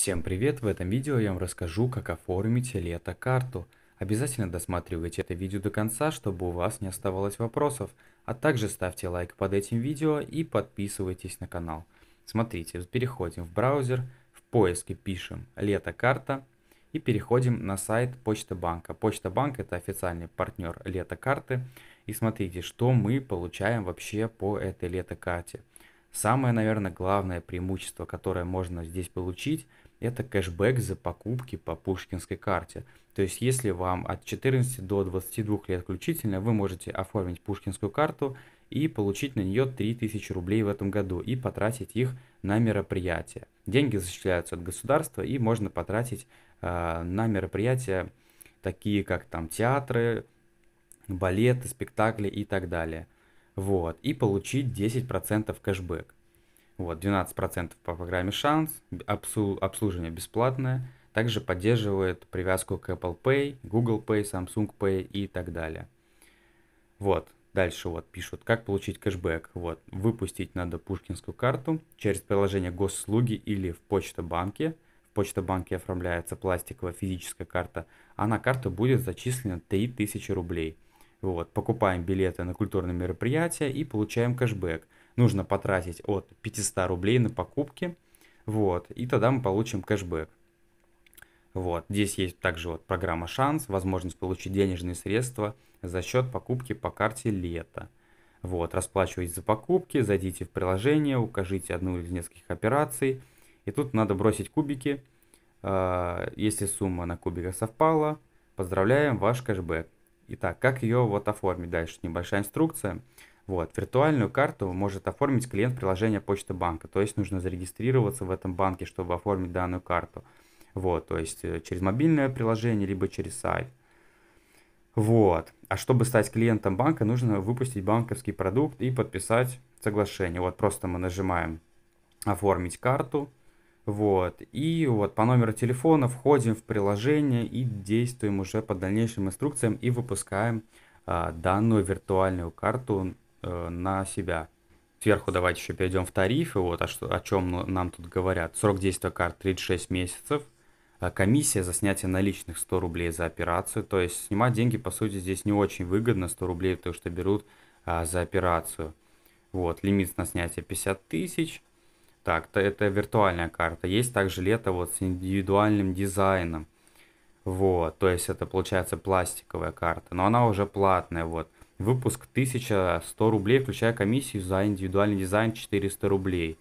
Всем привет! В этом видео я вам расскажу, как оформить лето-карту. Обязательно досматривайте это видео до конца, чтобы у вас не оставалось вопросов, а также ставьте лайк под этим видео и подписывайтесь на канал. Смотрите, переходим в браузер, в поиске пишем «Лето-карта» и переходим на сайт Почта Банка. Почта Банк – это официальный партнер лето-карты. И смотрите, что мы получаем вообще по этой лето-карте. Самое, наверное, главное преимущество, которое можно здесь получить – это кэшбэк за покупки по пушкинской карте. То есть, если вам от 14 до 22 лет включительно, вы можете оформить пушкинскую карту и получить на нее 3000 рублей в этом году и потратить их на мероприятия. Деньги зачисляются от государства и можно потратить э, на мероприятия такие, как там театры, балеты, спектакли и так далее. Вот, и получить 10% кэшбэк. Вот, 12% по программе «Шанс», обслуживание бесплатное, также поддерживает привязку к Apple Pay, Google Pay, Samsung Pay и так далее. Вот, дальше вот пишут, как получить кэшбэк. Вот, выпустить надо пушкинскую карту через приложение госслуги или в почтобанке. В почтобанке оформляется пластиковая физическая карта, а на карту будет зачислено 3000 рублей. Вот, покупаем билеты на культурные мероприятия и получаем кэшбэк – нужно потратить от 500 рублей на покупки, вот, и тогда мы получим кэшбэк. Вот, здесь есть также вот программа «Шанс», возможность получить денежные средства за счет покупки по карте «Лето». Вот, расплачивайтесь за покупки, зайдите в приложение, укажите одну из нескольких операций, и тут надо бросить кубики. А, если сумма на кубиках совпала, поздравляем, ваш кэшбэк. Итак, как ее вот оформить дальше? Небольшая инструкция. Вот. Виртуальную карту может оформить клиент приложения Почта банка, то есть нужно зарегистрироваться в этом банке, чтобы оформить данную карту. Вот, то есть э, через мобильное приложение, либо через сайт. Вот. А чтобы стать клиентом банка, нужно выпустить банковский продукт и подписать соглашение. Вот просто мы нажимаем оформить карту. Вот. И вот по номеру телефона входим в приложение и действуем уже по дальнейшим инструкциям и выпускаем а, данную виртуальную карту Э, на себя. Сверху давайте еще перейдем в тарифы, вот а что, о чем нам тут говорят. Срок действия карт 36 месяцев. А комиссия за снятие наличных 100 рублей за операцию. То есть снимать деньги, по сути, здесь не очень выгодно. 100 рублей, то что берут а, за операцию. Вот, лимит на снятие 50 тысяч. Так, то это виртуальная карта. Есть также лето вот с индивидуальным дизайном. Вот, то есть это получается пластиковая карта, но она уже платная, вот. Выпуск 1100 рублей, включая комиссию за индивидуальный дизайн 400 рублей.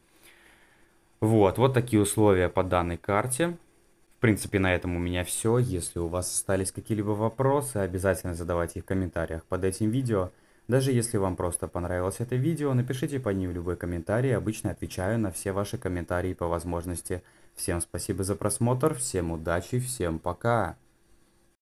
Вот, вот такие условия по данной карте. В принципе, на этом у меня все. Если у вас остались какие-либо вопросы, обязательно задавайте их в комментариях под этим видео. Даже если вам просто понравилось это видео, напишите по ним любой комментарий, обычно отвечаю на все ваши комментарии по возможности. Всем спасибо за просмотр, всем удачи, всем пока!